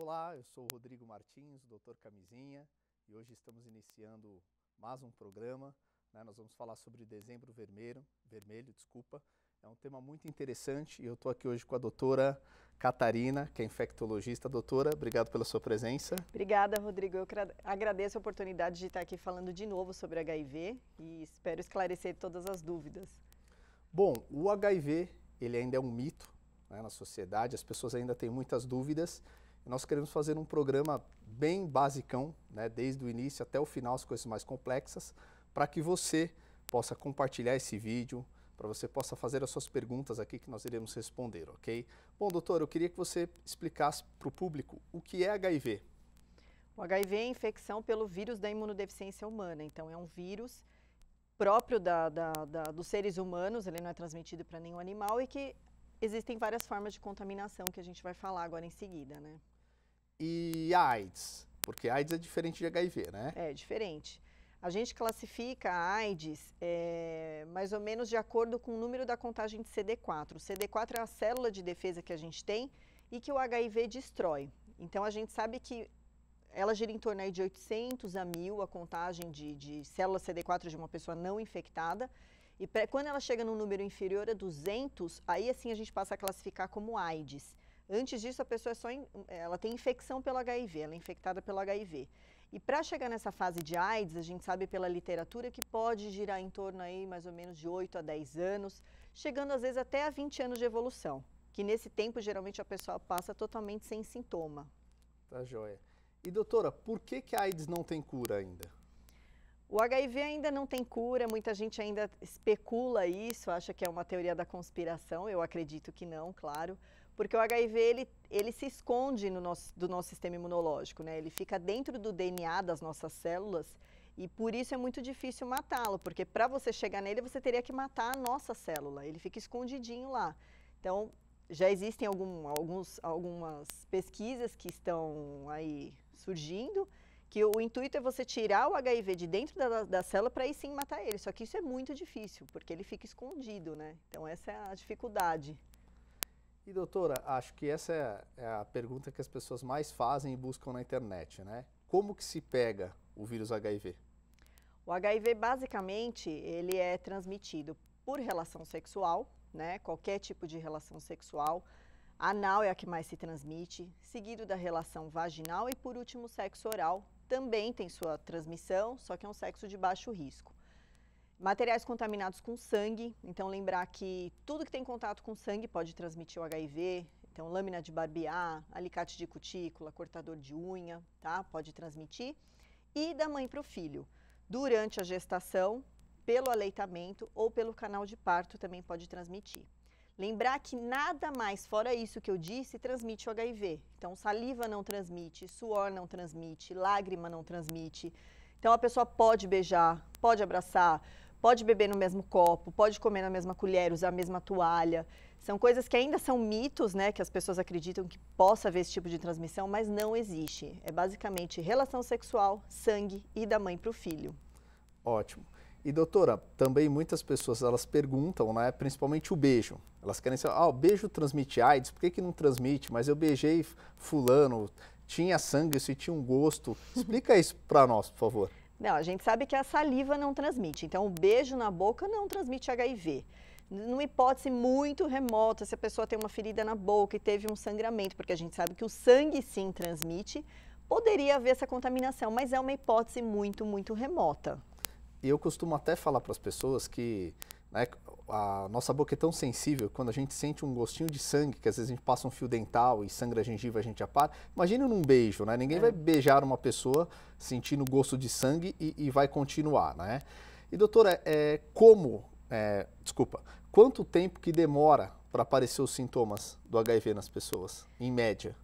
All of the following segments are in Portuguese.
Olá, eu sou o Rodrigo Martins, o Dr. Camisinha, e hoje estamos iniciando mais um programa. Né? Nós vamos falar sobre dezembro vermelho, vermelho, desculpa. É um tema muito interessante e eu estou aqui hoje com a doutora Catarina, que é infectologista. Doutora, obrigado pela sua presença. Obrigada, Rodrigo. Eu agradeço a oportunidade de estar aqui falando de novo sobre HIV e espero esclarecer todas as dúvidas. Bom, o HIV ele ainda é um mito né, na sociedade, as pessoas ainda têm muitas dúvidas nós queremos fazer um programa bem basicão, né, desde o início até o final, as coisas mais complexas, para que você possa compartilhar esse vídeo, para você possa fazer as suas perguntas aqui que nós iremos responder, ok? Bom, doutor, eu queria que você explicasse para o público o que é HIV. O HIV é infecção pelo vírus da imunodeficiência humana, então é um vírus próprio da, da, da, dos seres humanos, ele não é transmitido para nenhum animal e que existem várias formas de contaminação que a gente vai falar agora em seguida, né? e a AIDS? Porque AIDS é diferente de HIV, né? É, diferente. A gente classifica a AIDS é, mais ou menos de acordo com o número da contagem de CD4. O CD4 é a célula de defesa que a gente tem e que o HIV destrói. Então, a gente sabe que ela gira em torno aí de 800 a 1.000 a contagem de, de células CD4 de uma pessoa não infectada. E pra, quando ela chega num número inferior a 200, aí assim a gente passa a classificar como AIDS. Antes disso, a pessoa é só in, ela tem infecção pelo HIV, ela é infectada pelo HIV. E para chegar nessa fase de AIDS, a gente sabe pela literatura que pode girar em torno aí mais ou menos de 8 a 10 anos, chegando às vezes até a 20 anos de evolução, que nesse tempo geralmente a pessoa passa totalmente sem sintoma. Tá joia. E doutora, por que, que a AIDS não tem cura ainda? O HIV ainda não tem cura, muita gente ainda especula isso, acha que é uma teoria da conspiração, eu acredito que não, claro porque o HIV ele, ele se esconde no nosso, do nosso sistema imunológico, né? Ele fica dentro do DNA das nossas células e por isso é muito difícil matá-lo, porque para você chegar nele você teria que matar a nossa célula, ele fica escondidinho lá. Então já existem algum, alguns, algumas pesquisas que estão aí surgindo que o intuito é você tirar o HIV de dentro da, da célula para aí sim matar ele. Só que isso é muito difícil, porque ele fica escondido, né? Então essa é a dificuldade. E doutora, acho que essa é, é a pergunta que as pessoas mais fazem e buscam na internet, né? Como que se pega o vírus HIV? O HIV basicamente ele é transmitido por relação sexual, né? Qualquer tipo de relação sexual. Anal é a que mais se transmite, seguido da relação vaginal e por último sexo oral. Também tem sua transmissão, só que é um sexo de baixo risco. Materiais contaminados com sangue, então lembrar que tudo que tem contato com sangue pode transmitir o HIV, então lâmina de barbear, alicate de cutícula, cortador de unha, tá? Pode transmitir. E da mãe para o filho, durante a gestação, pelo aleitamento ou pelo canal de parto também pode transmitir. Lembrar que nada mais fora isso que eu disse transmite o HIV. Então saliva não transmite, suor não transmite, lágrima não transmite. Então a pessoa pode beijar, pode abraçar, Pode beber no mesmo copo, pode comer na mesma colher, usar a mesma toalha. São coisas que ainda são mitos, né? Que as pessoas acreditam que possa haver esse tipo de transmissão, mas não existe. É basicamente relação sexual, sangue e da mãe para o filho. Ótimo. E doutora, também muitas pessoas elas perguntam, né, principalmente o beijo. Elas querem saber, ah, o beijo transmite AIDS, por que, que não transmite? Mas eu beijei fulano, tinha sangue, se tinha um gosto. Explica isso para nós, por favor. Não, a gente sabe que a saliva não transmite, então o beijo na boca não transmite HIV. Numa hipótese muito remota, se a pessoa tem uma ferida na boca e teve um sangramento, porque a gente sabe que o sangue sim transmite, poderia haver essa contaminação, mas é uma hipótese muito, muito remota. E eu costumo até falar para as pessoas que né, a nossa boca é tão sensível, quando a gente sente um gostinho de sangue, que às vezes a gente passa um fio dental e sangra a gengiva, a gente apara. Imagina num beijo, né? Ninguém é. vai beijar uma pessoa sentindo gosto de sangue e, e vai continuar, né? E doutora, é, como, é, desculpa, quanto tempo que demora para aparecer os sintomas do HIV nas pessoas, em média?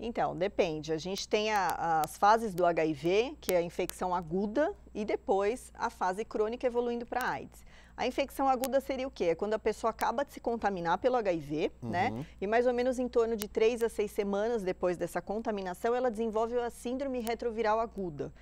Então, depende. A gente tem a, as fases do HIV, que é a infecção aguda, e depois a fase crônica evoluindo para AIDS. A infecção aguda seria o quê? É quando a pessoa acaba de se contaminar pelo HIV, né? uhum. né? E mais ou menos em torno de três a seis semanas depois dessa contaminação, ela desenvolve a síndrome retroviral aguda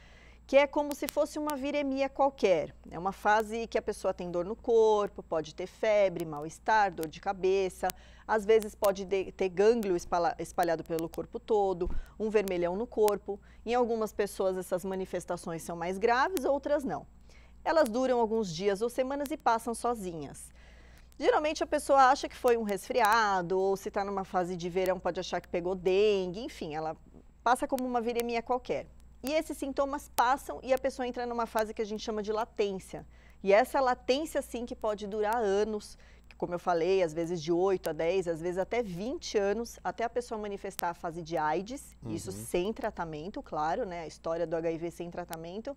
que é como se fosse uma viremia qualquer. É uma fase que a pessoa tem dor no corpo, pode ter febre, mal-estar, dor de cabeça, às vezes pode ter gânglio espalhado pelo corpo todo, um vermelhão no corpo. Em algumas pessoas essas manifestações são mais graves, outras não. Elas duram alguns dias ou semanas e passam sozinhas. Geralmente a pessoa acha que foi um resfriado, ou se está numa fase de verão pode achar que pegou dengue, enfim, ela passa como uma viremia qualquer. E esses sintomas passam e a pessoa entra numa fase que a gente chama de latência. E é essa latência, sim, que pode durar anos, como eu falei, às vezes de 8 a 10, às vezes até 20 anos, até a pessoa manifestar a fase de AIDS, uhum. isso sem tratamento, claro, né? A história do HIV sem tratamento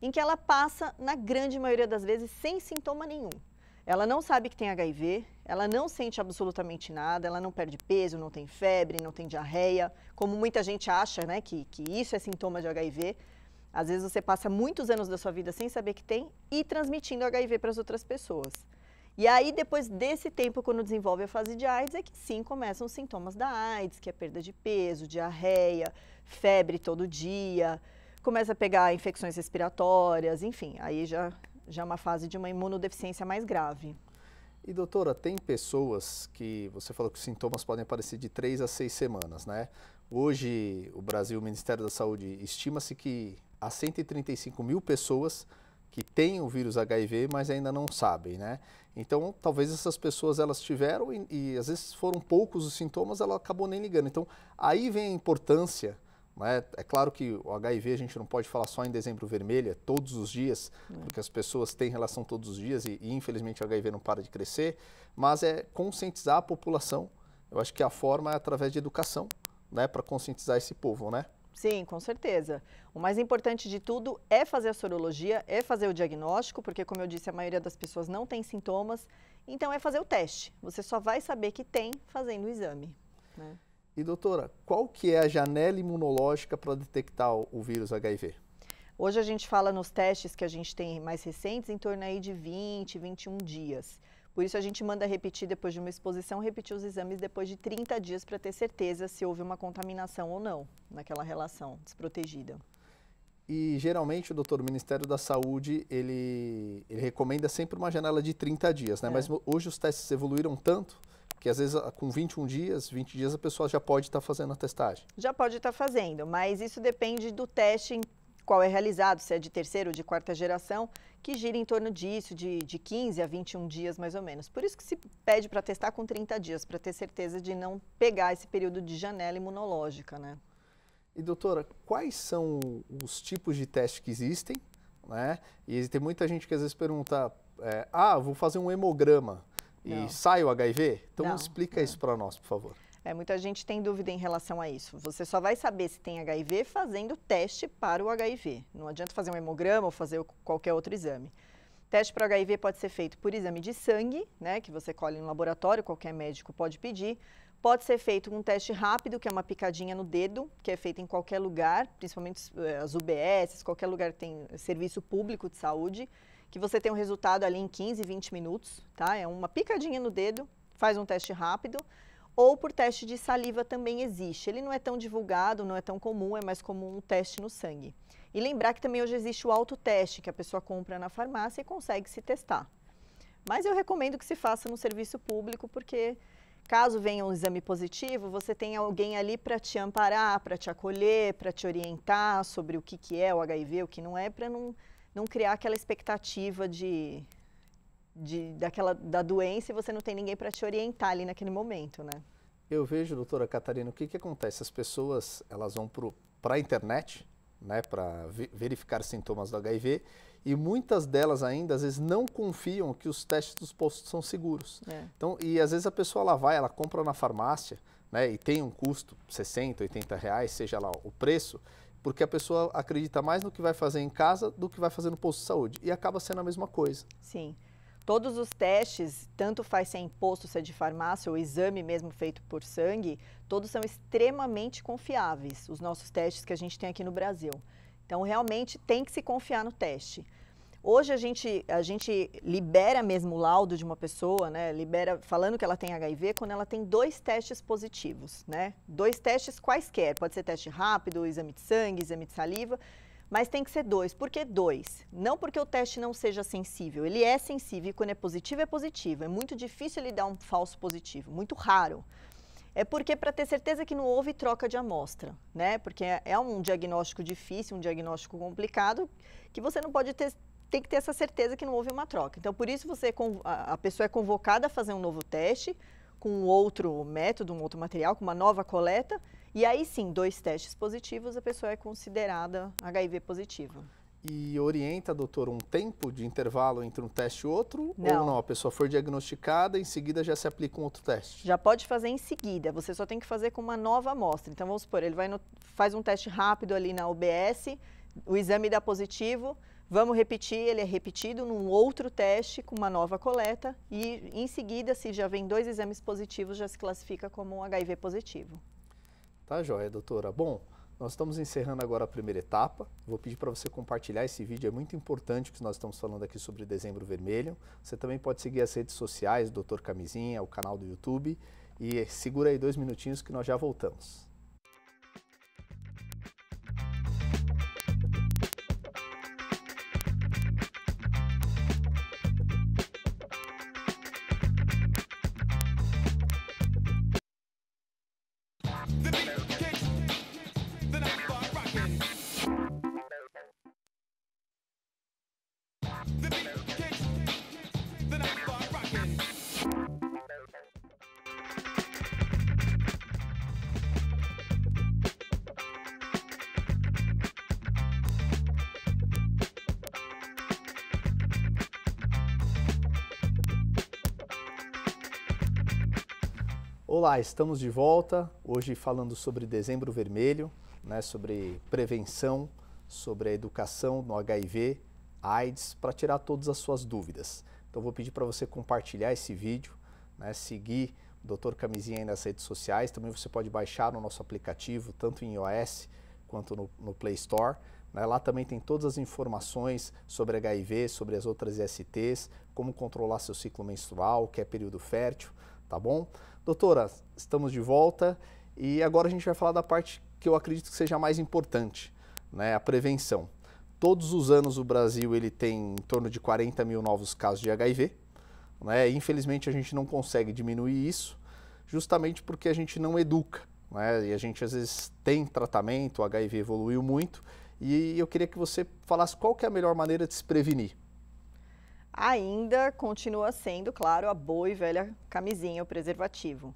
em que ela passa, na grande maioria das vezes, sem sintoma nenhum. Ela não sabe que tem HIV, ela não sente absolutamente nada, ela não perde peso, não tem febre, não tem diarreia, como muita gente acha né, que, que isso é sintoma de HIV. Às vezes você passa muitos anos da sua vida sem saber que tem e transmitindo HIV para as outras pessoas. E aí, depois desse tempo, quando desenvolve a fase de AIDS, é que sim começam os sintomas da AIDS, que é perda de peso, diarreia, febre todo dia, começa a pegar infecções respiratórias, enfim, aí já, já é uma fase de uma imunodeficiência mais grave. E doutora, tem pessoas que você falou que os sintomas podem aparecer de três a seis semanas, né? Hoje, o Brasil, o Ministério da Saúde, estima-se que há 135 mil pessoas que têm o vírus HIV, mas ainda não sabem, né? Então, talvez essas pessoas elas tiveram e, e às vezes foram poucos os sintomas, ela acabou nem ligando. Então, aí vem a importância é, é claro que o HIV a gente não pode falar só em dezembro vermelho, é todos os dias, é. porque as pessoas têm relação todos os dias e, e infelizmente o HIV não para de crescer, mas é conscientizar a população. Eu acho que a forma é através de educação, né, para conscientizar esse povo, né? Sim, com certeza. O mais importante de tudo é fazer a sorologia, é fazer o diagnóstico, porque, como eu disse, a maioria das pessoas não tem sintomas. Então, é fazer o teste. Você só vai saber que tem fazendo o exame. Né? E doutora, qual que é a janela imunológica para detectar o vírus HIV? Hoje a gente fala nos testes que a gente tem mais recentes em torno aí de 20, 21 dias. Por isso a gente manda repetir depois de uma exposição, repetir os exames depois de 30 dias para ter certeza se houve uma contaminação ou não naquela relação desprotegida. E geralmente, doutor, o Ministério da Saúde, ele, ele recomenda sempre uma janela de 30 dias, né? É. Mas hoje os testes evoluíram tanto porque às vezes com 21 dias, 20 dias a pessoa já pode estar tá fazendo a testagem. Já pode estar tá fazendo, mas isso depende do teste qual é realizado, se é de terceira ou de quarta geração, que gira em torno disso, de, de 15 a 21 dias mais ou menos. Por isso que se pede para testar com 30 dias, para ter certeza de não pegar esse período de janela imunológica, né? E doutora, quais são os tipos de teste que existem, né? E tem muita gente que às vezes pergunta, é, ah, vou fazer um hemograma e Não. sai o HIV? Então Não. explica isso para nós, por favor. É, muita gente tem dúvida em relação a isso. Você só vai saber se tem HIV fazendo teste para o HIV. Não adianta fazer um hemograma ou fazer qualquer outro exame. Teste para HIV pode ser feito por exame de sangue, né, que você colhe no laboratório, qualquer médico pode pedir. Pode ser feito um teste rápido, que é uma picadinha no dedo, que é feito em qualquer lugar, principalmente eh, as UBS, qualquer lugar que tem serviço público de saúde que você tem um resultado ali em 15, 20 minutos, tá? É uma picadinha no dedo, faz um teste rápido, ou por teste de saliva também existe. Ele não é tão divulgado, não é tão comum, é mais comum um teste no sangue. E lembrar que também hoje existe o autoteste, que a pessoa compra na farmácia e consegue se testar. Mas eu recomendo que se faça no serviço público, porque caso venha um exame positivo, você tem alguém ali para te amparar, para te acolher, para te orientar sobre o que, que é o HIV, o que não é, para não não criar aquela expectativa de, de daquela da doença e você não tem ninguém para te orientar ali naquele momento, né? Eu vejo, doutora Catarina, o que, que acontece? As pessoas elas vão para a internet, né, para verificar sintomas do HIV e muitas delas ainda às vezes não confiam que os testes dos postos são seguros. É. Então, e às vezes a pessoa ela vai, ela compra na farmácia, né, e tem um custo 60, 80 reais, seja lá o preço, porque a pessoa acredita mais no que vai fazer em casa do que vai fazer no posto de saúde. E acaba sendo a mesma coisa. Sim. Todos os testes, tanto faz se é imposto, se é de farmácia, ou exame mesmo feito por sangue, todos são extremamente confiáveis, os nossos testes que a gente tem aqui no Brasil. Então, realmente tem que se confiar no teste. Hoje a gente, a gente libera mesmo o laudo de uma pessoa, né? Libera falando que ela tem HIV quando ela tem dois testes positivos, né? Dois testes quaisquer, pode ser teste rápido, exame de sangue, exame de saliva, mas tem que ser dois. Por que dois? Não porque o teste não seja sensível, ele é sensível e quando é positivo é positivo. É muito difícil ele dar um falso positivo, muito raro. É porque para ter certeza que não houve troca de amostra, né? Porque é, é um diagnóstico difícil, um diagnóstico complicado, que você não pode ter tem que ter essa certeza que não houve uma troca. Então, por isso você é a pessoa é convocada a fazer um novo teste com outro método, um outro material, com uma nova coleta, e aí sim, dois testes positivos, a pessoa é considerada HIV positiva. E orienta, doutor, um tempo de intervalo entre um teste e outro? Não. Ou não? A pessoa for diagnosticada, em seguida já se aplica um outro teste? Já pode fazer em seguida, você só tem que fazer com uma nova amostra. Então, vamos supor, ele vai no, faz um teste rápido ali na OBS, o exame dá positivo, Vamos repetir, ele é repetido num outro teste com uma nova coleta e em seguida, se já vem dois exames positivos, já se classifica como um HIV positivo. Tá joia, doutora. Bom, nós estamos encerrando agora a primeira etapa. Vou pedir para você compartilhar esse vídeo, é muito importante que nós estamos falando aqui sobre dezembro vermelho. Você também pode seguir as redes sociais, Doutor Camisinha, o canal do YouTube. E segura aí dois minutinhos que nós já voltamos. Olá, estamos de volta hoje falando sobre Dezembro Vermelho, né, sobre prevenção, sobre a educação no HIV, AIDS, para tirar todas as suas dúvidas. Então vou pedir para você compartilhar esse vídeo, né, seguir o Dr. Camisinha aí nas redes sociais. Também você pode baixar no nosso aplicativo, tanto em iOS quanto no, no Play Store. Né, lá também tem todas as informações sobre HIV, sobre as outras STs, como controlar seu ciclo menstrual, o que é período fértil tá bom? Doutora, estamos de volta e agora a gente vai falar da parte que eu acredito que seja a mais importante, né? A prevenção. Todos os anos o Brasil ele tem em torno de 40 mil novos casos de HIV, né? Infelizmente a gente não consegue diminuir isso, justamente porque a gente não educa, né? E a gente às vezes tem tratamento, o HIV evoluiu muito e eu queria que você falasse qual que é a melhor maneira de se prevenir ainda continua sendo, claro, a boa e velha camisinha, o preservativo.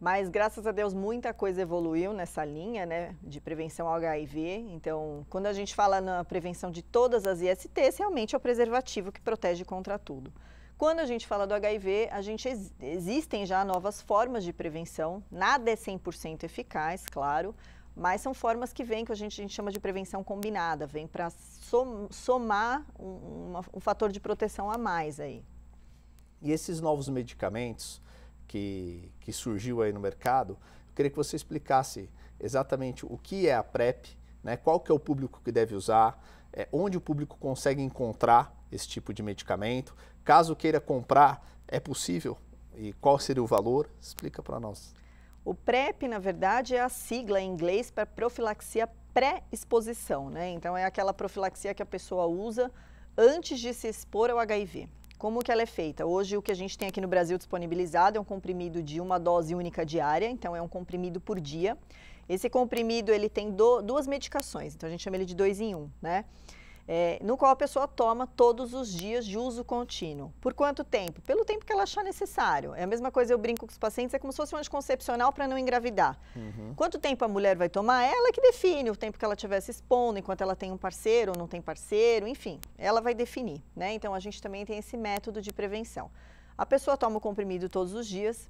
Mas graças a Deus muita coisa evoluiu nessa linha, né, de prevenção ao HIV. Então, quando a gente fala na prevenção de todas as ISTs, realmente é o preservativo que protege contra tudo. Quando a gente fala do HIV, a gente ex existem já novas formas de prevenção. Nada é 100% eficaz, claro, mas são formas que vêm, que a gente, a gente chama de prevenção combinada, vem para somar um, uma, um fator de proteção a mais aí. E esses novos medicamentos que, que surgiu aí no mercado, eu queria que você explicasse exatamente o que é a PrEP, né? qual que é o público que deve usar, é, onde o público consegue encontrar esse tipo de medicamento, caso queira comprar, é possível e qual seria o valor? Explica para nós. O PrEP, na verdade, é a sigla em inglês para profilaxia pré-exposição, né? Então é aquela profilaxia que a pessoa usa antes de se expor ao HIV. Como que ela é feita? Hoje o que a gente tem aqui no Brasil disponibilizado é um comprimido de uma dose única diária, então é um comprimido por dia. Esse comprimido ele tem do, duas medicações, então a gente chama ele de dois em um, né? é, no qual a pessoa toma todos os dias de uso contínuo. Por quanto tempo? Pelo tempo que ela achar necessário. É a mesma coisa, eu brinco com os pacientes, é como se fosse um anticoncepcional para não engravidar. Uhum. Quanto tempo a mulher vai tomar? É ela que define o tempo que ela estiver se expondo, enquanto ela tem um parceiro ou não tem parceiro, enfim, ela vai definir. Né? Então, a gente também tem esse método de prevenção. A pessoa toma o comprimido todos os dias.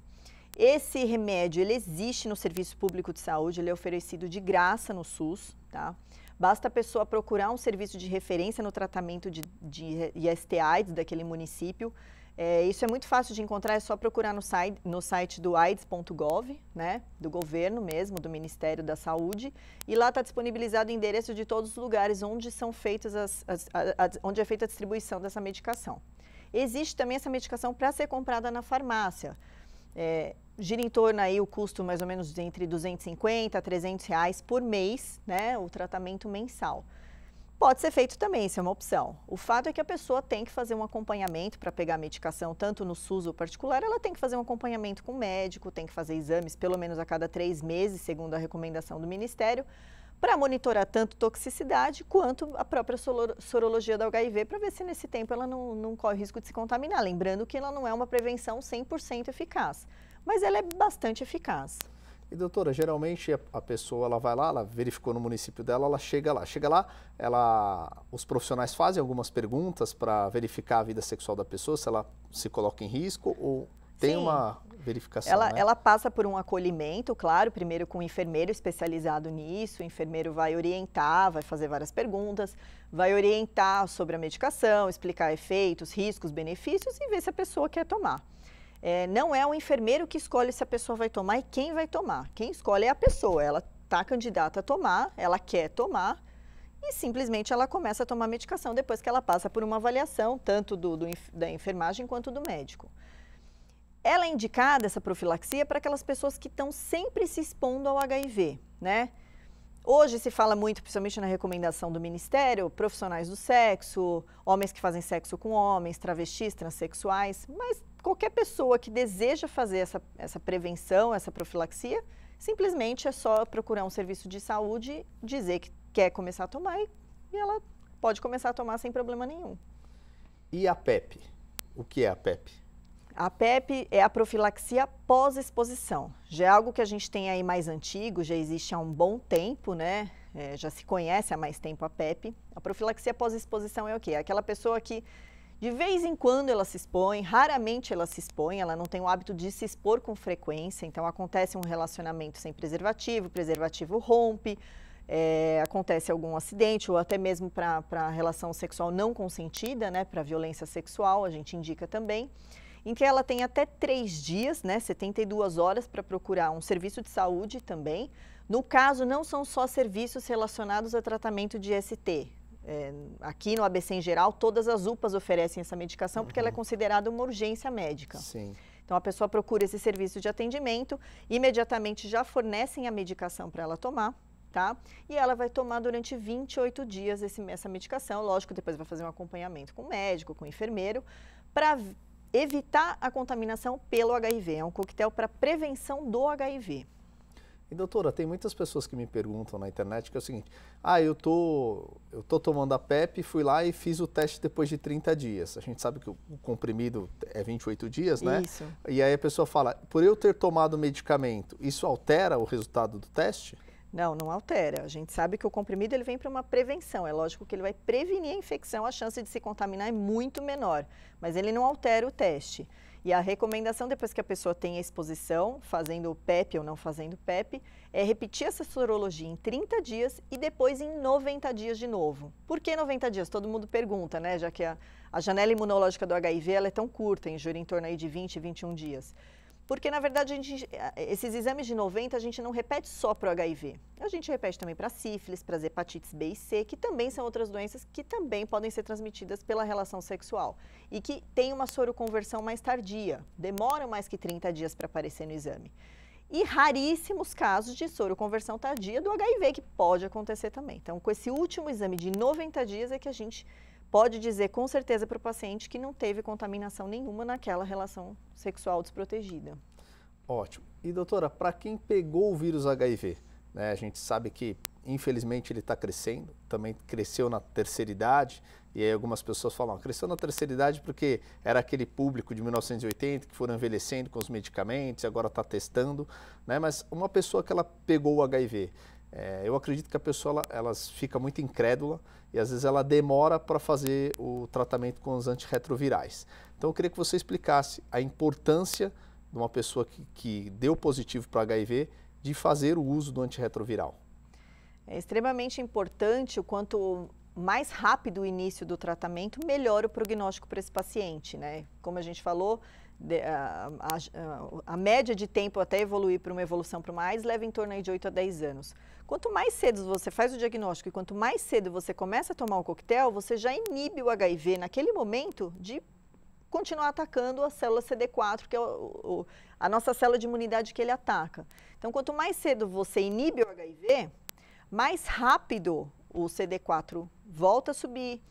Esse remédio, ele existe no Serviço Público de Saúde, ele é oferecido de graça no SUS, tá? Basta a pessoa procurar um serviço de referência no tratamento de, de IST-AIDS daquele município. É, isso é muito fácil de encontrar, é só procurar no site, no site do AIDS.gov, né, do governo mesmo, do Ministério da Saúde, e lá está disponibilizado o endereço de todos os lugares onde são feitas as, as, as, onde é feita a distribuição dessa medicação. Existe também essa medicação para ser comprada na farmácia. É, gira em torno aí o custo mais ou menos entre 250 a 300 reais por mês, né, o tratamento mensal. Pode ser feito também, isso é uma opção. O fato é que a pessoa tem que fazer um acompanhamento para pegar a medicação, tanto no SUS ou particular, ela tem que fazer um acompanhamento com o médico, tem que fazer exames pelo menos a cada três meses, segundo a recomendação do Ministério, para monitorar tanto toxicidade quanto a própria sorologia do HIV, para ver se nesse tempo ela não, não corre risco de se contaminar. Lembrando que ela não é uma prevenção 100% eficaz mas ela é bastante eficaz. E doutora, geralmente a pessoa ela vai lá, ela verificou no município dela, ela chega lá. Chega lá, ela, os profissionais fazem algumas perguntas para verificar a vida sexual da pessoa, se ela se coloca em risco ou tem Sim. uma verificação. Ela, né? ela passa por um acolhimento, claro, primeiro com um enfermeiro especializado nisso. O enfermeiro vai orientar, vai fazer várias perguntas, vai orientar sobre a medicação, explicar efeitos, riscos, benefícios e ver se a pessoa quer tomar. É, não é o enfermeiro que escolhe se a pessoa vai tomar e quem vai tomar. Quem escolhe é a pessoa. Ela está candidata a tomar, ela quer tomar e simplesmente ela começa a tomar medicação depois que ela passa por uma avaliação, tanto do, do da enfermagem quanto do médico. Ela é indicada, essa profilaxia, para aquelas pessoas que estão sempre se expondo ao HIV, né? Hoje se fala muito, principalmente na recomendação do Ministério, profissionais do sexo, homens que fazem sexo com homens, travestis, transexuais, mas qualquer pessoa que deseja fazer essa, essa prevenção, essa profilaxia, simplesmente é só procurar um serviço de saúde, dizer que quer começar a tomar e, e ela pode começar a tomar sem problema nenhum. E a PEP? O que é a PEP? A PEP é a profilaxia pós-exposição. Já é algo que a gente tem aí mais antigo, já existe há um bom tempo, né? É, já se conhece há mais tempo a PEP. A profilaxia pós-exposição é o quê? É aquela pessoa que de vez em quando ela se expõe, raramente ela se expõe, ela não tem o hábito de se expor com frequência, então acontece um relacionamento sem preservativo, o preservativo rompe, é, acontece algum acidente ou até mesmo para relação sexual não consentida, né, para violência sexual, a gente indica também, em que ela tem até três dias, né, 72 horas para procurar um serviço de saúde também. No caso, não são só serviços relacionados a tratamento de ST, é, aqui no ABC em geral, todas as UPAs oferecem essa medicação uhum. porque ela é uhum. considerada uma urgência médica. Sim. Então a pessoa procura esse serviço de atendimento, imediatamente já fornecem a medicação para ela tomar. Tá? E ela vai tomar durante 28 dias esse, essa medicação, lógico, depois vai fazer um acompanhamento com o médico, com o enfermeiro, para evitar a contaminação pelo HIV. É um coquetel para prevenção do HIV. E doutora, tem muitas pessoas que me perguntam na internet que é o seguinte: ah, eu tô, eu tô tomando a PEP, fui lá e fiz o teste depois de 30 dias. A gente sabe que o comprimido é 28 dias, né? Isso. E aí a pessoa fala: por eu ter tomado o medicamento, isso altera o resultado do teste? Não, não altera. A gente sabe que o comprimido ele vem para uma prevenção. É lógico que ele vai prevenir a infecção, a chance de se contaminar é muito menor, mas ele não altera o teste. E a recomendação, depois que a pessoa tem a exposição, fazendo o PEP ou não fazendo o PEP, é repetir essa sorologia em 30 dias e depois em 90 dias de novo. Por que 90 dias? Todo mundo pergunta, né? Já que a, a janela imunológica do HIV ela é tão curta, em em torno aí de 20, 21 dias. Porque, na verdade, gente, eh, eh, esses exames de 90 a gente não repete só para o HIV. A gente repete também para sífilis, para as hepatites B e C, que também são outras doenças que também podem ser transmitidas pela relação sexual e que tem uma soroconversão mais tardia, demoram mais que 30 dias para aparecer no exame. E raríssimos casos de soroconversão tardia do HIV, que pode acontecer também. Então, com esse último exame de 90 dias é que a gente pode dizer com certeza para o paciente que não teve contaminação nenhuma naquela relação sexual desprotegida. Ótimo. E doutora, para quem pegou o vírus HIV, né, a gente sabe que infelizmente ele está crescendo, também cresceu na terceira idade, e aí algumas pessoas falam, cresceu na terceira idade porque era aquele público de 1980 que foram envelhecendo com os medicamentos e agora está testando, né? mas uma pessoa que ela pegou o HIV é, eu acredito que a pessoa ela, ela, fica muito incrédula e às vezes ela demora para fazer o tratamento com os antirretrovirais. Então eu queria que você explicasse a importância de uma pessoa que, que deu positivo para HIV de fazer o uso do antirretroviral. É extremamente importante o quanto mais rápido o início do tratamento, melhor o prognóstico para esse paciente, né? Como a gente falou, de, a, a, a, média de tempo até evoluir para uma evolução para mais leva em torno de 8 a 10 anos. Quanto mais cedo você faz o diagnóstico e quanto mais cedo você começa a tomar o coquetel, você já inibe o HIV naquele momento de continuar atacando a célula CD4, que é o, o, a nossa célula de imunidade que ele ataca. Então, quanto mais cedo você inibe o HIV, mais rápido o CD4 volta a subir,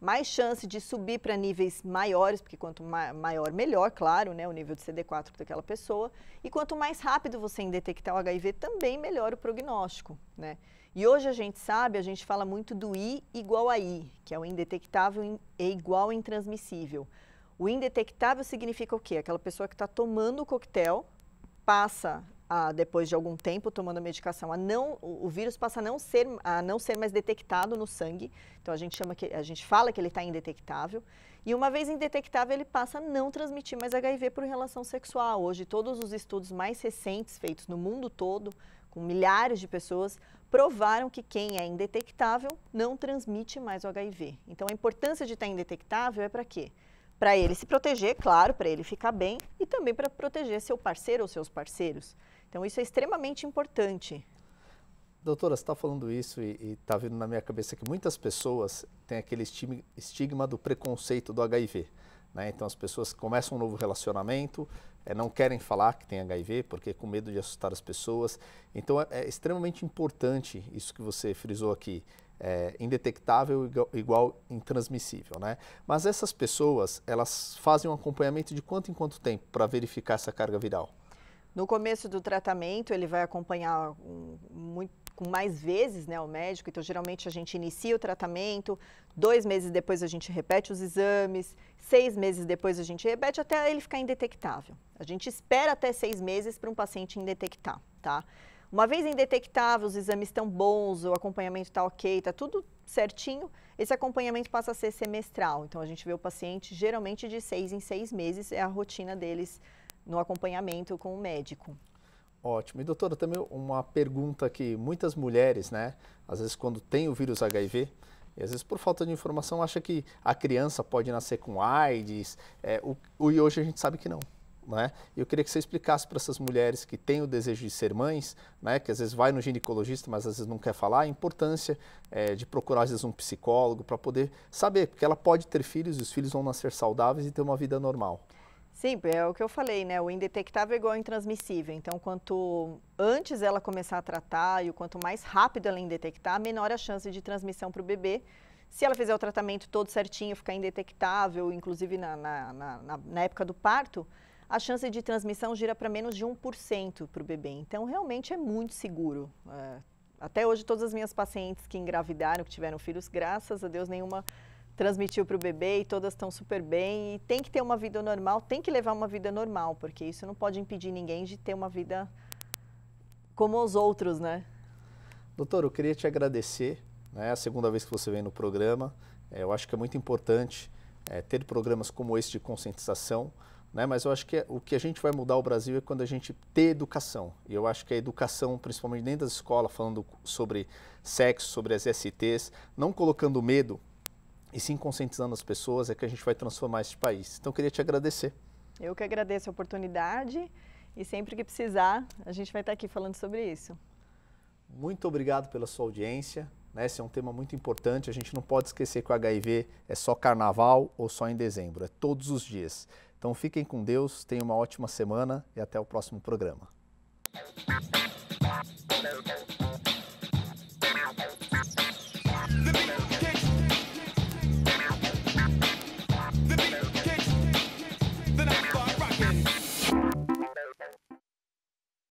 mais chance de subir para níveis maiores, porque quanto ma maior, melhor, claro, né, o nível de CD4 daquela pessoa. E quanto mais rápido você detectar o HIV, também melhor o prognóstico, né? E hoje a gente sabe, a gente fala muito do I igual a I, que é o indetectável é igual a intransmissível. O indetectável significa o quê? Aquela pessoa que está tomando o coquetel, passa a, depois de algum tempo tomando a medicação, a não, o, o vírus passa a não, ser, a não ser mais detectado no sangue. Então a gente, chama que, a gente fala que ele está indetectável. E uma vez indetectável, ele passa a não transmitir mais HIV por relação sexual. Hoje, todos os estudos mais recentes feitos no mundo todo, com milhares de pessoas, provaram que quem é indetectável não transmite mais o HIV. Então, a importância de estar tá indetectável é para quê? Para ele se proteger, claro, para ele ficar bem e também para proteger seu parceiro ou seus parceiros. Então, isso é extremamente importante. Doutora, você está falando isso e está vindo na minha cabeça que muitas pessoas têm aquele estigma do preconceito do HIV. Né? Então, as pessoas começam um novo relacionamento, é, não querem falar que tem HIV, porque com medo de assustar as pessoas. Então, é, é extremamente importante isso que você frisou aqui. É, indetectável igual, igual, intransmissível, né? Mas essas pessoas, elas fazem um acompanhamento de quanto em quanto tempo para verificar essa carga viral? No começo do tratamento, ele vai acompanhar um, muito, com mais vezes né, o médico, então geralmente a gente inicia o tratamento, dois meses depois a gente repete os exames, seis meses depois a gente repete até ele ficar indetectável. A gente espera até seis meses para um paciente indetectar, tá? Uma vez indetectável, os exames estão bons, o acompanhamento está ok, está tudo certinho, esse acompanhamento passa a ser semestral. Então, a gente vê o paciente geralmente de seis em seis meses, é a rotina deles no acompanhamento com o médico. Ótimo. E doutora, também uma pergunta que muitas mulheres, né, às vezes quando tem o vírus HIV, e às vezes por falta de informação acha que a criança pode nascer com AIDS, é, o, o, e hoje a gente sabe que não. Né? Eu queria que você explicasse para essas mulheres que têm o desejo de ser mães, né, que às vezes vai no ginecologista, mas às vezes não quer falar, a importância é, de procurar às vezes um psicólogo para poder saber, porque ela pode ter filhos e os filhos vão nascer saudáveis e ter uma vida normal. Sim, é o que eu falei, né? O indetectável é igual ao intransmissível. Então, quanto antes ela começar a tratar e o quanto mais rápido ela indetectar, menor a chance de transmissão para o bebê. Se ela fizer o tratamento todo certinho, ficar indetectável, inclusive na, na, na, na época do parto, a chance de transmissão gira para menos de 1% para o bebê. Então, realmente é muito seguro. É, até hoje, todas as minhas pacientes que engravidaram, que tiveram filhos, graças a Deus, nenhuma transmitiu para o bebê e todas estão super bem e tem que ter uma vida normal, tem que levar uma vida normal, porque isso não pode impedir ninguém de ter uma vida como os outros, né? Doutor, eu queria te agradecer, né? É a segunda vez que você vem no programa. É, eu acho que é muito importante é, ter programas como esse de conscientização, né? Mas eu acho que é, o que a gente vai mudar o Brasil é quando a gente ter educação. E eu acho que a educação, principalmente dentro das escolas, falando sobre sexo, sobre as STs, não colocando medo e sim conscientizando as pessoas é que a gente vai transformar esse país. Então, eu queria te agradecer. Eu que agradeço a oportunidade e sempre que precisar, a gente vai estar aqui falando sobre isso. Muito obrigado pela sua audiência. Né? Esse é um tema muito importante. A gente não pode esquecer que o HIV é só carnaval ou só em dezembro, é todos os dias. Então fiquem com Deus, tenham uma ótima semana e até o próximo programa.